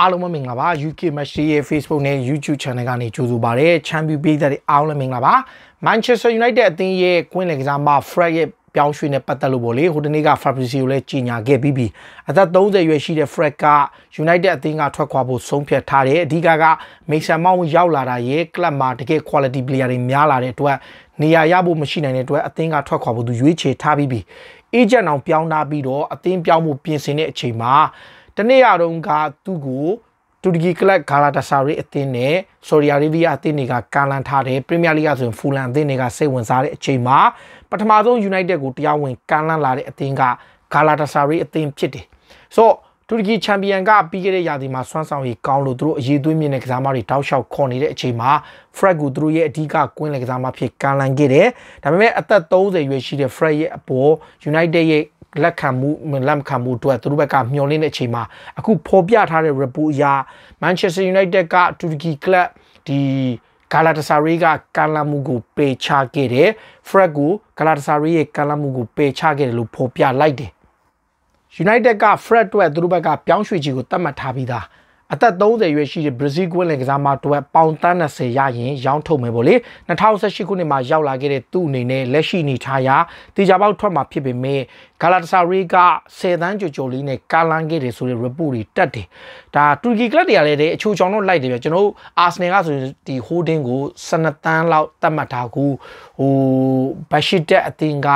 အားလုံးမင်္ဂလာပါ UK Matchy ရဲ့ Facebook နဲ့ YouTube Channel ကနေကြိုဆိုပါရစေ Champion ပြည်သက်တွေအားလုံးမင်္ဂလာပါ Manchester United အသင်းရဲ့ကွင်းလယ်ကစားမ Fred ရဲ့ပြောင်းရွှေ့နဲ့ပတ်သက်လို့ပေါ့လေဟိုတနေ့က Fabrizio လည်းကြီးညာခဲ့ပြီးပြီအသက်30ရွယ်ရှိတဲ့ Fred က United အသင်းကထွက်ခွာဖို့ဆုံးဖြတ်ထားတယ်အဓိကက Mason Mount ရောက်လာတာရဲ့ club မှာတကယ် quality player တွေများလာတဲ့အတွက်နေရာရဖို့မရှိနိုင်တဲ့အတွက်အသင်းကထွက်ခွာဖို့သူရွေးချယ်ထားပြီးပြီ agent အောင်ပြောင်းထားပြီးတော့အသင်းပြောင်းဖို့ပြင်ဆင်တဲ့အချိန်မှာတနေ့ရတော့ကသူ့ကိုတူရကီကလပ်ဂါလာတာဆာရီအသင်းနဲ့ဆော်ဒီအာရေဗီယာအသင်းတွေကကာလန်ထားတယ်ပရီးမီးယားလိဂဆိုရင်ဖူလန်အသင်းတွေကစိတ်ဝင်စားတဲ့အချိန်မှာပထမဆုံး United ကိုတရားဝင်ကာလန်လာတဲ့အသင်းကဂါလာတာဆာရီအသင်းဖြစ်တယ်ဆိုတော့တူရကီချန်ပီယံကပြီးခဲ့တဲ့ရာသီမှာစွမ်းဆောင်ရည်ကောင်းလို့သူတို့အရေးသွေးမြင့်တဲ့ကစားသမားတွေတောက်လျှောက်ခေါ်နေတဲ့အချိန်မှာဖရက်ကသူတို့ရဲ့အဓိကကွင်းလက်ကစားသမားဖြစ်ကာလန်ခဲ့တယ်ဒါပေမဲ့အသက်30ရွယ်ရှိတဲ့ဖရက်ရဲ့အပေါ် United ရဲ့လက်ခံမှုလက်ခံမှုအတွက်သူတို့ဘက်ကမျှော်လင့်တဲ့အချိန်မှာအခုဖော်ပြထားတဲ့ report အရ Manchester United ကတူရကီ club ဒီ Galatasaray ကကာလာမှုကို ပေချခဲ့တယ်။ Fred ကို Galatasaray ရဲ့ကာလာမှုကိုပေချခဲ့တယ်လို့ဖော်ပြလိုက်တယ်။ United က Fred အတွက်သူတို့ဘက်ကပြောင်းရွှေ့ချီကိုသတ်မှတ်ထားပြီးသား။အသက်30ရွယ်ရှိတဲ့ Brazil ကွင်းလင်ကစားမတော်ပေါင်တန်း20ရရင်ရောင်းထုတ်မယ်ပေါ့လေ2018ခုနှစ်မှာရောက်လာခဲ့တဲ့သူ့အနေနဲ့လက်ရှိနေထားရာတေချာပေါက်ထွက်မှာဖြစ်ပေမဲ့ Galatasaray က10တန်းကျော်ကျော်လေးနဲ့ကာလန်ခဲ့တယ်ဆိုတဲ့ report တွေတက်တယ်ဒါတူရကီကလပ်တွေကလည်းအချိုချောင်တော့လိုက်တယ်ပြကျွန်တော်တို့ Arsenal ကဆိုရင်ဒီ holding ကို12တန်းလောက်သတ်မှတ်ထားကူဟိုဘတ်ရှစ်တက်အသင်းက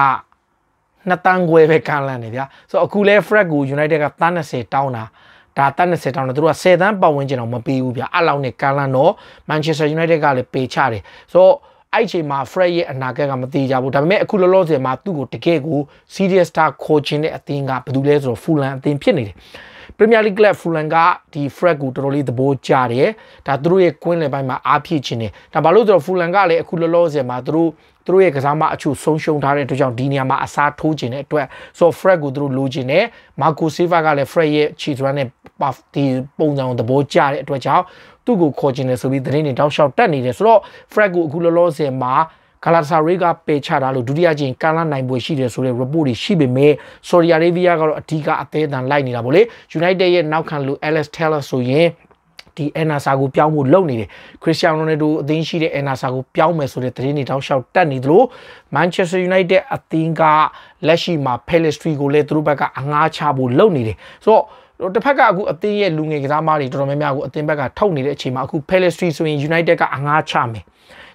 နှစ်တန်းခွဲပဲကန်လန်နေဗျာဆိုတော့အခုလဲ Fred ကို United ကတန်း20တောင်းတာဒါတတ်20တောင်းတော့သူတို့က10တန်းပတ်ဝန်းကျင်တော့မပေးဘူးဗျ။အဲ့လောက်နဲ့ကန်လန်တော့ Manchester United ကလည်းပေးချတယ်။ဆိုတော့အဲ့ချိန်မှာ Fred ရဲ့အနာဂတ်ကမသေးကြဘူးဒါပေမဲ့အခုလောလောဆယ်မှာသူ့ကိုတကယ်ကို serious star ခေါ်ခြင်းတဲ့အသင်းကဘယ်သူလဲဆိုတော့ Fulham အသင်းဖြစ်နေတယ်။ Premier League Club Fulham ကဒီ Fred ကိုတော်တော်လေးသဘောကျတယ်ဒါသူတို့ရဲ့ Queen လေပိုင်းမှာအားဖြည့်ခြင်းတယ်ဒါဘာလို့ဆိုတော့ Fulham ကလည်းအခုလောလောဆယ်မှာသူတို့သူတို့ရဲ့ကစားမအချို့ဆုံးရှုံးထားတဲ့အတွက်ကြောင့်ဒီနေရာမှာအစားထိုးခြင်းတဲ့အတွက်ဆိုတော့ Fred ကိုသူတို့လိုချင်တယ် Marco Silva ကလည်း Fred ရဲ့ chip run နဲ့ဒီပုံစံသဘောကျတဲ့အတွက်ကြောင့်သူ့ကိုခေါ်ခြင်းတယ်ဆိုပြီးသတင်းတွေတောက်လျှောက်တက်နေတယ်ဆိုတော့ Fred ကိုအခုလောလောဆယ်မှာဂါလာဆာရေးကပယ်ချတာလို့ဒုတိယကြိမ်ကာလာနိုင်ပွဲရှိတယ်ဆိုတဲ့ report တွေရှိပေမဲ့ Saudi Arabia ကတော့အဓိကအသေးအတန်လိုက်နေတာပေါ့လေ United ရဲ့နောက်ခံလူ Alex Taylor ဆိုရင်ဒီအန်နာဆာကိုပြောင်းဖို့လုပ်နေတယ်ခရစ်စတီယာနိုနယ်ဒိုအသင်းရှိတဲ့အန်နာဆာကိုပြောင်းမယ်ဆိုတဲ့သတင်းတွေတောက်လျှောက်တက်နေသလို Manchester United အသင်းကလက်ရှိမှာ Pelistri ကိုလည်းသူတို့ဘက်ကအငှားချဖို့လုပ်နေတယ်ဆိုတော့တော့တစ်ဖက်ကအခုအသင်းရဲ့လူငယ်ကစားသမားတွေတော်တော်များများကိုအသင်းဘက်ကထုတ်နေတဲ့အချိန်မှာအခု Pelistri ဆိုရင် United ကအငှားချမယ်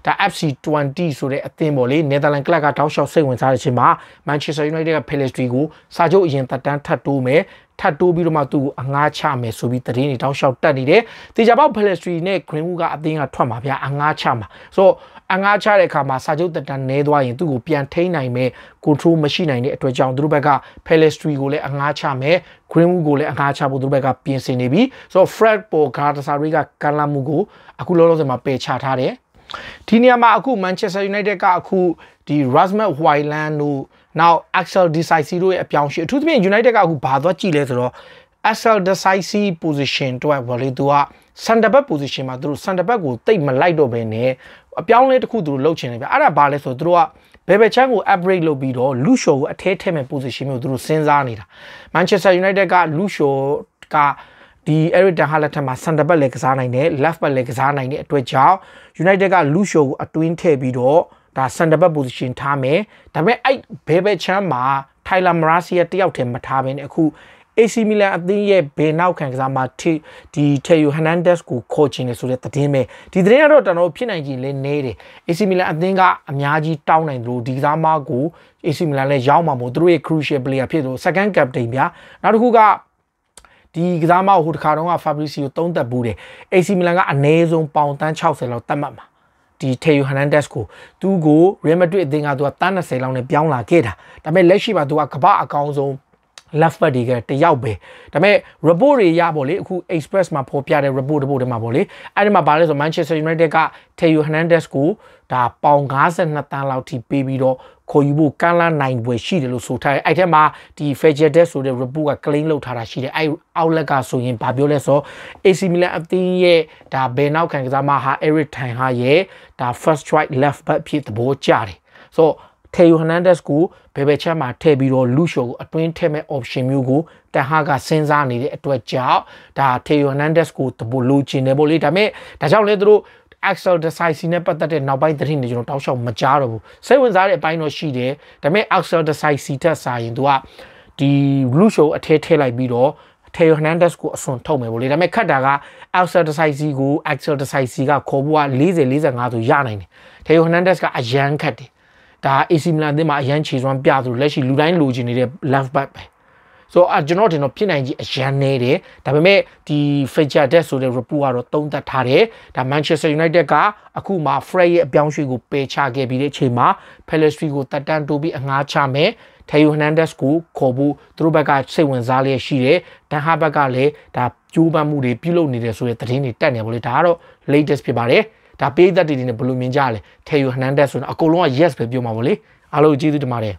ဒါ FC20 ဆိုတဲ့အသင်းပေါ့လေ Netherlands Club ကတောက်လျှောက်စိတ်ဝင်စားတဲ့အချိန်မှာ Manchester United က Pelestri ကိုစာချုပ်အရင်တက်တန်းထပ်တိုးမယ်ထပ်တိုးပြီးတော့မှသူ့ကိုအငှားချမယ်ဆိုပြီးတရင်တွေတောက်လျှောက်တက်နေတယ်။တေချာပေါက် Pelestri နဲ့ Greenwood ကအသင်းကထွက်မှာဗျာအငှားချမှာဆိုတော့အငှားချတဲ့အခါမှာစာချုပ်တက်တန်းနဲသွားရင်သူ့ကိုပြန်ထိန်းနိုင်မယ် control မရှိနိုင်တဲ့အတွက်ကြောင့်သူတို့ဘက်က Pelestri ကိုလည်းအငှားချမယ် Greenwood ကိုလည်းအငှားချဖို့သူတို့ဘက်ကပြင်ဆင်နေပြီ။ဆိုတော့ Fred ပေါ် Galatasaray က Kalamu ကိုအခုလောလောဆယ်မှာပယ်ချထားတယ်။ဒီနေရာမှာအခု Manchester United ကအခုဒီ Rasmus Hojlund တို့ now Axel Disasi တို့ရဲ့အပြောင်းရှိအထူးသဖြင့် United ကအခုဘာသွားကြည့်လဲဆိုတော့ Axel Disasi position တော့ဘာလဲသူက center back position မှာသူတို့ center back ကိုတိတ်မလိုက်တော့ဘဲနဲ့အပြောင်းလဲတစ်ခုသူတို့လုပ်ချင်တယ်ဗျအဲ့ဒါဘာလဲဆိုတော့သူတို့ကဘယ်ဘက်ချမ်းကို upgrade လုပ်ပြီးတော့လူရှော်ကိုအထဲထည့်မဲ့ position မျိုးသူတို့စဉ်းစားနေတာ Manchester United ကလူရှော်ကဒီ Eric Ten Hag လက်ထက်မှာ center back လည်းကစားနိုင်တယ် left back လည်းကစားနိုင်တဲ့အတွက်ကြောင့် United က Luke Shaw ကိုအတွင်းထည့်ပြီးတော့ဒါ center back position ထားမယ်ဒါပေမဲ့အဲ့ဘဲဘဲချမ်းမှာ Tyler Morrissey တယောက်တည်းမထားဘဲနဲ့အခု AC Milan အသင်းရဲ့ဘယ်နောက်ခံကစားမှာဒီ Theo Hernandez ကိုခေါ်ချင်တယ်ဆိုတဲ့သတင်းပဲဒီသတင်းကတော့ကျွန်တော်ဖြစ်နိုင်ခြင်းလဲနေတယ် AC Milan အသင်းကအများကြီးတောင်းနိုင်တယ်လို့ဒီကစားမကို AC Milan လည်းရောက်မှာမို့သူတို့ရဲ့ crucial player ဖြစ်လို့ second captain ပြနောက်တစ်ခုကဒီကစားမကိုဟိုတခါတုန်းက Fabrizio သုံးသက်ဘူးတယ် AC Milan ကအနည်းဆုံးပေါင်တန်း60လောက်တတ်မှတ်မှာဒီ Teo Hernandez ကိုသူ့ကို Real Madrid အသင်းကသူကတန်း20လောက်နဲ့ပြောင်းလာခဲ့တာဒါပေမဲ့လက်ရှိမှာသူကကမ္ဘာအကောင်ဆုံး left back တွေကတယောက်ပဲဒါပေမဲ့ report တွေရပေါ့လေအခု express မှာဖော်ပြတဲ့ report တစ်ပုဒ်တည်းမှာပေါ့လေအဲ့ဒီမှာပါလဲဆို Manchester United က Theo Hernandez ကိုဒါပေါင်52တန်းလောက်ထိပေးပြီးတော့ခေါ်ယူဖို့ကမ်းလာနိုင်ပွဲရှိတယ်လို့ဆိုထားတယ်အဲ့ထက်မှာဒီ Fajr Death ဆိုတဲ့ report က claim လုပ်ထားတာရှိတယ်အဲ့ outlet ကဆိုရင်ဘာပြောလဲဆို AC Milan အသင်းရဲ့ဒါဘယ်နောက်ခံကစားမဟာ Eric Tan ဟာရဲ့ဒါ first strike left back ဖြစ်သဘောကျတယ်ဆိုတော့ထေယိုဟနန်ဒက်စ်ကိုဘယ်ဘယ်ချက်မှာထည့်ပြီးတော့လူရှိုကိုအတွင်းထည့်မဲ့ option မျိုးကိုတန်ဟာကစဉ်းစားနေတဲ့အတွက်ကြောင့်ဒါထေယိုဟနန်ဒက်စ်ကိုတပိုလိုချင်တယ်ပေါ့လေဒါပေမဲ့ဒါကြောင့်လေသူတို့ Axel Desicy နဲ့ပတ်သက်တဲ့နောက်ပိုင်းသတင်းတွေကျွန်တော်တောက်လျှောက်မကြားတော့ဘူးစိတ်ဝင်စားတဲ့အပိုင်းတော့ရှိတယ်ဒါပေမဲ့ Axel Desicy ထက်စာရင်သူကဒီ blue show အထဲထည့်လိုက်ပြီးတော့ Theo Hernandez ကိုအစွန်ထုတ်မယ်ဗောလေဒါပေမဲ့ခတ်တာက Axel Desicy ကို Axel Desicy ကခေါ်ဖို့က40 45ဆိုရနိုင်တယ် Theo Hernandez ကအရန်ခတ်တယ်ဒါ AC Milan အသင်းမှာအရန်ခြေစွမ်းပြသူလက်ရှိလူတိုင်းလိုချင်နေတဲ့ left back ပဲဆိုတော့ကျွန်တော်တင်တော့ဖြစ်နိုင်ကြီးအရန်နေတယ်ဒါပေမဲ့ဒီ Fletcher Deck ဆိုတဲ့ report ကတော့တုံးသက်ထားတယ်ဒါ Manchester United ကအခုမှ Fred ရဲ့အပြောင်းရွှေ့ကိုပယ်ချခဲ့ပြီးတဲ့အချိန်မှာ Pelestri ကိုတတ်တန်းတိုးပြီးအငှားချမယ်ထေယိုဟန်နန်ဒက်စ်ကိုခေါ်ဖို့သူတို့ဘက်ကစိတ်ဝင်စားလျက်ရှိတယ်။ဒန်ဟာဘက်ကလည်းဒါကြိုးပမ်းမှုတွေပြုလုပ်နေတယ်ဆိုတဲ့သတင်းတွေတက်နေပါလေ။ဒါကတော့ latest ဖြစ်ပါတယ်။ဒါပေးသက်တည်တည်နဲ့ဘယ်လိုမြင်ကြလဲထေယူဟနန်ဒက်ဆိုတော့အကုန်လုံးက yes ပဲပြောမှာပေါ့လေအားလုံးကျေးဇူးတင်ပါတယ်